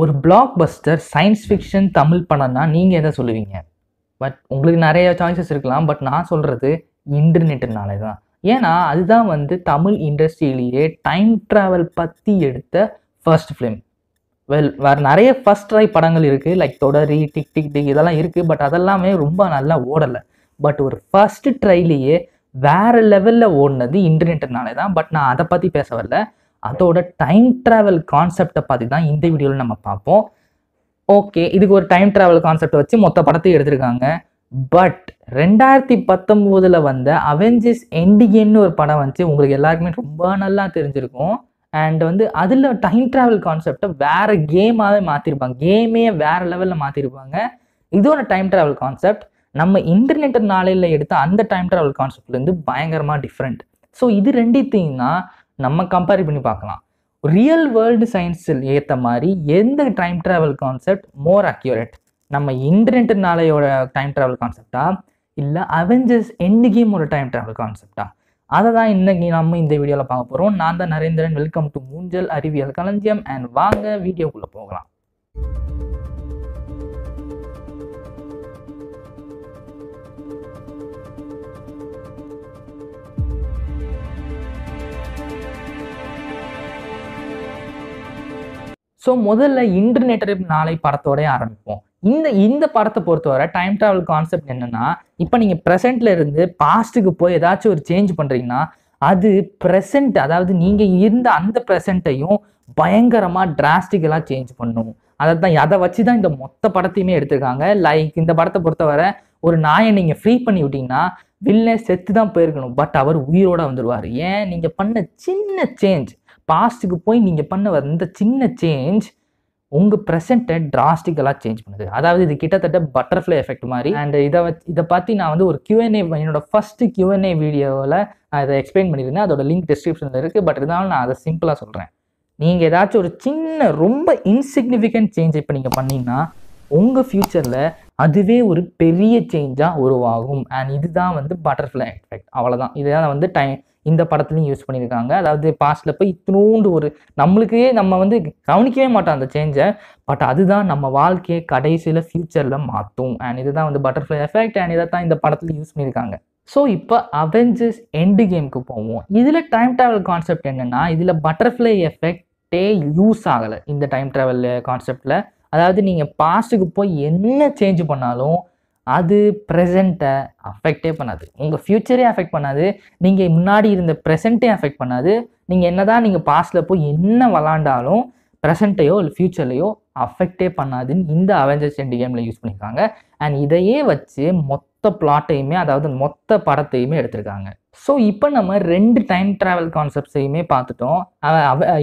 ஒரு blockbuster science fiction Tamil படம்னா நீங்கள் எதை சொல்லுவீங்க பட் உங்களுக்கு நிறைய சாய்ஸஸ் இருக்கலாம் பட் நான் சொல்கிறது இன்டர்நெட்டுனாலே தான் ஏன்னா அதுதான் வந்து தமிழ் இண்டஸ்ட்ரியிலேயே டைம் ட்ராவல் பற்றி எடுத்த ஃபர்ஸ்ட் ஃபிலிம் வெல் வேறு நிறைய ஃபஸ்ட் ட்ரை படங்கள் இருக்குது லைக் தொடரி டிக் டிக் டிக் இதெல்லாம் இருக்குது பட் அதெல்லாமே ரொம்ப நல்லா ஓடலை பட் ஒரு ஃபஸ்ட்டு ட்ரைலேயே வேறு லெவலில் ஓடினது இன்டர்நெட்டுனாலே தான் பட் நான் அதை பற்றி பேச வரல அதோட டைம் ட்ராவல் கான்செப்டை பார்த்து தான் இந்த வீடியோவில் நம்ம பார்ப்போம் ஓகே இதுக்கு ஒரு டைம் ட்ராவல் கான்செப்ட் வச்சு மொத்த படத்தை எடுத்திருக்காங்க பட் ரெண்டாயிரத்தி பத்தொம்போதில் வந்த அவெஞ்சர்ஸ் என்டிகேன்னு ஒரு படம் வந்துச்சு உங்களுக்கு எல்லாருக்குமே ரொம்ப நல்லா தெரிஞ்சிருக்கும் அண்ட் வந்து அதில் டைம் ட்ராவல் கான்செப்டை வேறு கேமாகவே மாற்றிருப்பாங்க கேமே வேறு லெவலில் மாற்றிருப்பாங்க இதோட டைம் ட்ராவல் கான்செப்ட் நம்ம இன்டர்நெட் நாளையில் எடுத்த அந்த டைம் ட்ராவல் கான்செப்ட்லேருந்து பயங்கரமாக டிஃப்ரெண்ட் ஸோ இது ரெண்டுத்தையும் தான் நம்ம கம்பேர் பண்ணி பார்க்கலாம் ரியல் வேர்ல்டு சயின்ஸில் ஏற்ற மாதிரி எந்த time travel concept more accurate நம்ம இன்டர்நெட் நாளையோட டைம் ட்ராவல் கான்செப்டா இல்லை அவெஞ்சர்ஸ் எண்டு கேமோட டைம் ட்ராவல் கான்செப்டா அதை தான் இன்னைக்கு நம்ம இந்த வீடியோவில் பார்க்க போகிறோம் நான் தான் நரேந்திரன் வெல்கம் டு மூஞ்சல் அறிவியல் களஞ்சியம் அண்ட் வாங்க வீடியோக்குள்ளே போகலாம் ஸோ முதல்ல இன்டர்நெட் நாளை படத்தோடய ஆரம்பிப்போம் இந்த இந்த படத்தை பொறுத்தவரை டைம் ட்ராவல் கான்செப்ட் என்னென்னா இப்போ நீங்கள் ப்ரெசென்ட்ல இருந்து பாஸ்ட்டுக்கு போய் ஏதாச்சும் ஒரு சேஞ்ச் பண்ணுறீங்கன்னா அது ப்ரெசென்ட் அதாவது நீங்கள் இருந்த அந்த ப்ரெசென்ட்டையும் பயங்கரமாக டிராஸ்டிக்கலாக சேஞ்ச் பண்ணும் அதை தான் அதை வச்சு தான் இந்த மொத்த படத்தையுமே எடுத்திருக்காங்க லைக் இந்த படத்தை பொறுத்தவரை ஒரு நாயை நீங்கள் ஃப்ரீ பண்ணி விட்டீங்கன்னா வில்லே செத்து தான் போயிருக்கணும் பட் அவர் உயிரோடு வந்துடுவார் ஏன் நீங்கள் பண்ண சின்ன சேஞ்ச் பாஸ்ட்டுக்கு போய் நீங்கள் பண்ண வந்த சின்ன சேஞ்ச் உங்கள் ப்ரெசண்ட்டை டிராஸ்டிக்கலாக சேஞ்ச் பண்ணுது அதாவது இது கிட்டத்தட்ட பட்டர்ஃப்ளை எஃபெக்ட் மாதிரி அண்ட் இதை வச்சு இதை பற்றி நான் வந்து ஒரு கியூஎன்ஏ என்னோட ஃபஸ்ட்டு கியூஎன்ஏ வீடியோவில் அதை எக்ஸ்பிளைன் பண்ணியிருந்தேன் அதோட லிங்க் டிஸ்கிரிப்ஷனில் இருக்குது பட் இருந்தாலும் நான் அதை சிம்பிளாக சொல்கிறேன் நீங்கள் ஏதாச்சும் ஒரு சின்ன ரொம்ப இன்சிக்னிஃபிகண்ட் சேஞ்ச் இப்போ நீங்கள் பண்ணிங்கன்னா உங்கள் ஃப்யூச்சரில் அதுவே ஒரு பெரிய சேஞ்சாக உருவாகும் அண்ட் இதுதான் வந்து பட்டர்ஃப்ளை எஃபெக்ட் அவ்வளோதான் இதுதான் வந்து டைம் இந்த படத்துலையும் யூஸ் பண்ணியிருக்காங்க அதாவது பாஸ்டில் போய் இத்தினூண்டு ஒரு நம்மளுக்கே நம்ம வந்து கவனிக்கவே மாட்டோம் அந்த சேஞ்சை பட் அதுதான் நம்ம வாழ்க்கையை கடைசியில் ஃப்யூச்சரில் மாற்றும் அண்ட் இதுதான் வந்து பட்டர்ஃப்ளை எஃபெக்ட் அண்ட் இதை தான் இந்த படத்தில் யூஸ் பண்ணியிருக்காங்க ஸோ இப்போ அவெஞ்சர்ஸ் எண்டு கேமுக்கு போவோம் இதில் டைம் ட்ராவல் கான்செப்ட் என்னென்னா இதில் பட்டர்ஃப்ளை எஃபெக்டே யூஸ் ஆகலை இந்த டைம் ட்ராவல் கான்செப்டில் அதாவது நீங்கள் பாஸ்ட்டுக்கு போய் என்ன சேஞ்ச் பண்ணாலும் அது ப்ரெசண்ட்டை அஃபெக்டே பண்ணாது உங்கள் ஃப்யூச்சரே அஃபெக்ட் பண்ணாது நீங்கள் முன்னாடி இருந்த ப்ரெசண்ட்டே அஃபெக்ட் பண்ணாது நீங்கள் என்ன தான் நீங்கள் பாஸ்டில் போய் என்ன விளாண்டாலும் ப்ரெசண்ட்டையோ இல்லை ஃப்யூச்சர்லையோ அஃபெக்டே பண்ணாதுன்னு இந்த அவெஞ்சர்ஸ் ரெண்டு கேமில் யூஸ் பண்ணியிருக்காங்க அண்ட் இதையே வச்சு மொத்த பிளாட்டையுமே அதாவது மொத்த படத்தையுமே எடுத்திருக்காங்க ஸோ இப்போ நம்ம ரெண்டு டைம் ட்ராவல் கான்செப்ட்ஸையுமே பார்த்துட்டோம்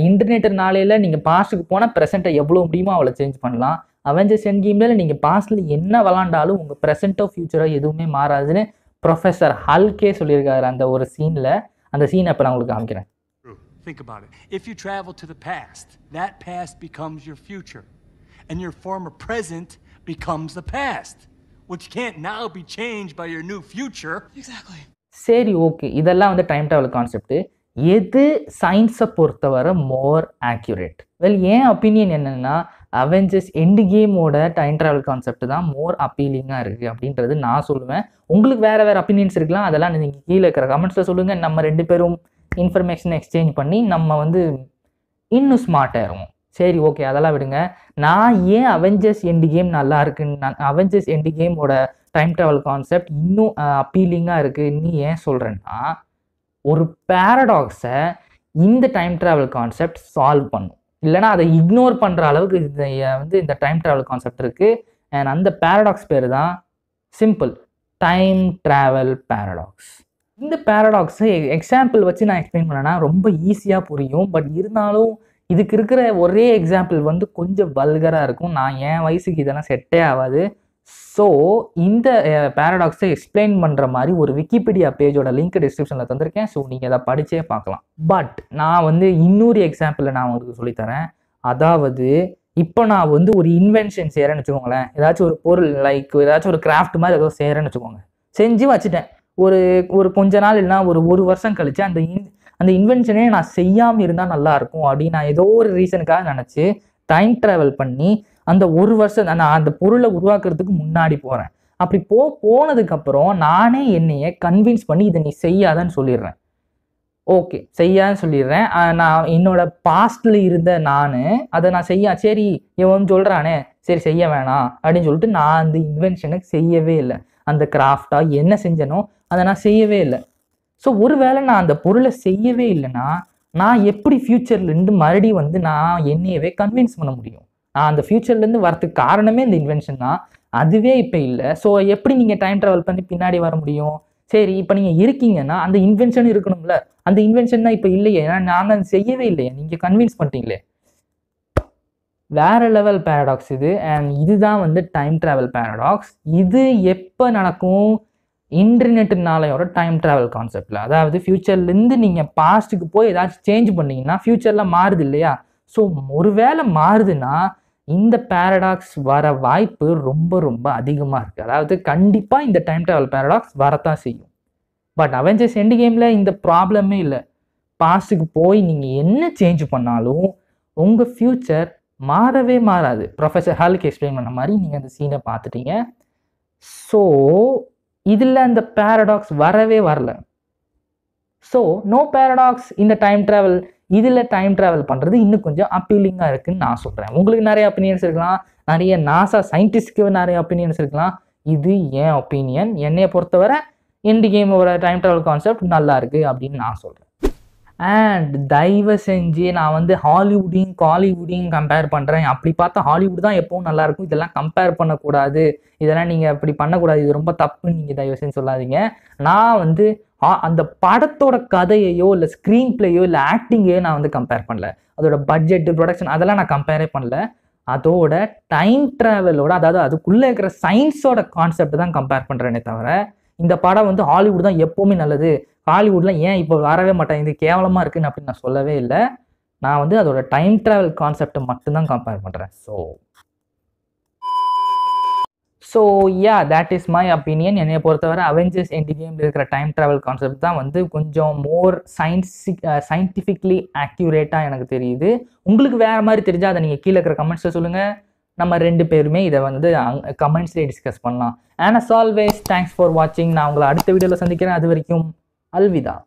இன்டர்நெட் நாளையில் நீங்கள் பாஸ்ட்டுக்கு போனால் ப்ரெசென்ட்டை எவ்வளோ முடியுமோ அவ்வளோ சேஞ்ச் பண்ணலாம் அவெஞ்சர்ஸ் என் கேமில் நீங்கள் பாஸ்டில் என்ன விளாண்டாலும் உங்கள் ப்ரெசென்ட்டோ ஃப்யூச்சரோ எதுவுமே மாறாதுன்னு ப்ரொஃபஸர் ஹல்கே சொல்லியிருக்காரு அந்த ஒரு சீனில் அந்த சீனை அப்போ நான் உங்களுக்கு காமிக்கிறேன் Think about it. If you travel to the past, that past becomes your future. And your former present becomes the past, which can't now be changed by your new future. Exactly. சரி okay இதெல்லாம் வந்து time travel concept எது சயின்ஸை பொறுத்தவரை more accurate well ஏன் opinion என்னன்னா Avengers எண்டு கேமோட டைம் ட்ராவல் கான்செப்ட் தான் மோர் அப்பீலிங்காக இருக்குது அப்படின்றது நான் சொல்லுவேன் உங்களுக்கு வேறு வேறு அப்பீனியன்ஸ் இருக்கலாம் அதெல்லாம் நீங்கள் கீழே இருக்கிற கமெண்ட்ஸில் சொல்லுங்கள் நம்ம ரெண்டு பேரும் இன்ஃபர்மேஷன் எக்ஸ்சேஞ்ச் பண்ணி நம்ம வந்து இன்னும் ஸ்மார்ட்டாக இருக்கும் சரி ஓகே அதெல்லாம் விடுங்க நான் ஏன் அவெஞ்சர்ஸ் எண்டு கேம் நல்லா இருக்குன்னு அவெஞ்சர்ஸ் எண்டு கேமோட டைம் ட்ராவல் கான்செப்ட் இன்னும் அப்பீலிங்காக இருக்குது நீ ஏன் சொல்கிறேன்னா ஒரு பேரடாக்ஸை இந்த டைம் ட்ராவல் கான்செப்ட் சால்வ் பண்ணும் இல்லைனா அதை இக்னோர் பண்ணுற அளவுக்கு இந்த வந்து இந்த டைம் ட்ராவல் கான்செப்ட் இருக்குது அண்ட் அந்த பேரடாக்ஸ் பேர் தான் சிம்பிள் டைம் ட்ராவல் பேரடாக்ஸ் இந்த பேரடாக்ஸை எக்ஸாம்பிள் வச்சு நான் எக்ஸ்பிளைன் பண்ணேன்னா ரொம்ப ஈஸியாக புரியும் பட் இருந்தாலும் இதுக்கு இருக்கிற ஒரே எக்ஸாம்பிள் வந்து கொஞ்சம் வல்கராக இருக்கும் நான் என் வயசுக்கு இதெல்லாம் செட்டே ஆகாது ஸோ இந்த பேரடாக்ஸை எக்ஸ்பிளைன் பண்ணுற மாதிரி ஒரு விக்கிபீடியா பேஜோட லிங்க் டிஸ்கிரிப்ஷனில் தந்திருக்கேன் ஸோ நீங்கள் அதை படித்தே பார்க்கலாம் பட் நான் வந்து இன்னொரு எக்ஸாம்பிளை நான் உங்களுக்கு சொல்லித்தரேன் அதாவது இப்போ நான் வந்து ஒரு இன்வென்ஷன் செய்கிறேன்னு வச்சுக்கோங்களேன் ஏதாச்சும் ஒரு பொருள் லைக் ஏதாச்சும் ஒரு கிராஃப்ட் மாதிரி ஏதோ செய்கிறேன்னு வச்சுக்கோங்க செஞ்சு வச்சுட்டேன் ஒரு ஒரு கொஞ்ச நாள் இல்லைனா ஒரு ஒரு வருஷம் கழித்து அந்த இன் அந்த இன்வென்ஷனே நான் செய்யாமல் இருந்தால் நல்லாயிருக்கும் அப்படின்னு நான் ஏதோ ஒரு ரீசனுக்காக நினச்சி டைம் ட்ராவல் பண்ணி அந்த ஒரு வருஷம் நான் அந்த பொருளை உருவாக்குறதுக்கு முன்னாடி போகிறேன் அப்படி போ போனதுக்கப்புறம் நானே என்னைய கன்வின்ஸ் பண்ணி இதை நீ செய்யாதன்னு சொல்லிடுறேன் ஓகே செய்யான்னு சொல்லிடுறேன் நான் என்னோட பாஸ்டில் இருந்த நான் அதை நான் செய்யா சரி இவன் சொல்கிறானே சரி செய்ய வேணாம் அப்படின்னு சொல்லிட்டு நான் அந்த இன்வென்ஷனுக்கு செய்யவே இல்லை அந்த கிராஃப்டாக என்ன செஞ்சனோ அதை நான் செய்யவே இல்லை ஸோ ஒருவேளை நான் அந்த பொருளை செய்யவே இல்லைன்னா நான் எப்படி ஃப்யூச்சர்லேருந்து மறுபடியும் வந்து நான் என்னையவே கன்வின்ஸ் பண்ண முடியும் அந்த ஃபியூச்சர்லேருந்து வரத்துக்கு காரணமே இந்த இன்வென்ஷன் தான் அதுவே இப்போ இல்லை ஸோ எப்படி நீங்கள் டைம் ட்ராவல் பண்ணி பின்னாடி வர முடியும் சரி இப்போ நீங்கள் இருக்கீங்கன்னா அந்த இன்வென்ஷன் இருக்கணும்ல அந்த இன்வென்ஷன் தான் இப்போ இல்லையே ஏன்னா அதை செய்யவே இல்லையே நீங்கள் கன்வின்ஸ் பண்ணிட்டீங்களே வேற லெவல் பேரடாக்ஸ் இது அண்ட் இதுதான் வந்து டைம் ட்ராவல் பேரடாக்ஸ் இது எப்போ நடக்கும் இன்டர்நெட்டுனாலையோட டைம் ட்ராவல் கான்செப்டில் அதாவது ஃப்யூச்சர்லேருந்து நீங்கள் பாஸ்ட்டுக்கு போய் ஏதாச்சும் சேஞ்ச் பண்ணிங்கன்னா ஃப்யூச்சரில் மாறுது இல்லையா ஸோ ஒருவேளை மாறுதுன்னா இந்த பேரடாக்ஸ் வர வாய்ப்பு ரொம்ப ரொம்ப அதிகமாக இருக்குது அதாவது கண்டிப்பாக இந்த டைம் ட்ராவல் பேரடாக்ஸ் வரத்தான் செய்யும் பட் அவெஞ்சர்ஸ் எண்டு கேமில் இந்த ப்ராப்ளமே இல்லை பாஸ்ட்டுக்கு போய் நீங்கள் என்ன சேஞ்ச் பண்ணாலும் உங்கள் ஃப்யூச்சர் மாறவே மாறாது ப்ரொஃபஸர் ஹாலுக்கு எக்ஸ்பிளைன் பண்ண மாதிரி நீங்கள் அந்த சீனை பார்த்துட்டீங்க ஸோ இதில் அந்த பேரடாக்ஸ் வரவே வரல ஸோ நோ பேரடாக்ஸ் இந்த டைம் ட்ராவல் இதில் டைம் ட்ராவல் பண்ணுறது இன்னும் கொஞ்சம் அப்பீலிங்காக இருக்குதுன்னு நான் சொல்கிறேன் உங்களுக்கு நிறைய ஒப்பீனியன்ஸ் இருக்கலாம் நிறைய நாசா சயின்டிஸ்ட்க்கு நிறைய ஒப்பீனியன்ஸ் இருக்கலாம் இது என் ஒப்பீனியன் என்னையை பொறுத்தவரை இந்த கேம் ஒரு டைம் ட்ராவல் கான்செப்ட் நல்லா இருக்குது அப்படின்னு நான் சொல்கிறேன் அண்ட் தயவு செஞ்சு நான் வந்து ஹாலிவுட்டையும் காலிவுட்டையும் கம்பேர் பண்ணுறேன் அப்படி பார்த்தா ஹாலிவுட் தான் எப்பவும் நல்லாயிருக்கும் இதெல்லாம் கம்பேர் பண்ணக்கூடாது இதெல்லாம் நீங்கள் அப்படி பண்ணக்கூடாது இது ரொம்ப தப்புன்னு நீங்கள் தயவு செஞ்சு சொல்லாதீங்க நான் வந்து அந்த படத்தோட கதையையோ இல்லை ஸ்க்ரீன் பிளேயோ இல்லை ஆக்டிங்கையோ நான் வந்து கம்பேர் பண்ணல அதோட பட்ஜெட்டு ப்ரொடக்ஷன் அதெல்லாம் நான் கம்பேரே பண்ணல அதோட டைம் ட்ராவலோட அதாவது அதுக்குள்ளே இருக்கிற சயின்ஸோட கான்செப்ட் தான் கம்பேர் பண்ணுறேனே தவிர இந்த படம் வந்து ஹாலிவுட் தான் எப்போவுமே நல்லது ஹாலிவுட்லாம் ஏன் இப்போ வரவே மாட்டேன் இது கேவலமாக இருக்குன்னு அப்படின்னு நான் சொல்லவே இல்லை நான் வந்து அதோட டைம் ட்ராவல் கான்செப்டை மட்டும்தான் கம்பேர் பண்ணுறேன் so so ya that is my opinion என்னை பொறுத்தவரை அவெஞ்சர்ஸ் எண்டி கேமில் இருக்கிற டைம் ட்ராவல் கான்செப்ட் தான் வந்து கொஞ்சம் மோர் சயின்சிக் சயின்டிஃபிக்லி ஆக்யூரேட்டாக எனக்கு தெரியுது உங்களுக்கு வேறு மாதிரி தெரிஞ்சால் அதை நீங்கள் கீழே இருக்கிற கமெண்ட்ஸை சொல்லுங்கள் நம்ம ரெண்டு பேருமே இதை வந்து கமெண்ட்ஸ்லேயே டிஸ்கஸ் பண்ணலாம் and as always thanks for வாட்சிங் நான் உங்களை அடுத்த வீடியோவில் சந்திக்கிறேன் அது வரைக்கும் அல்விதா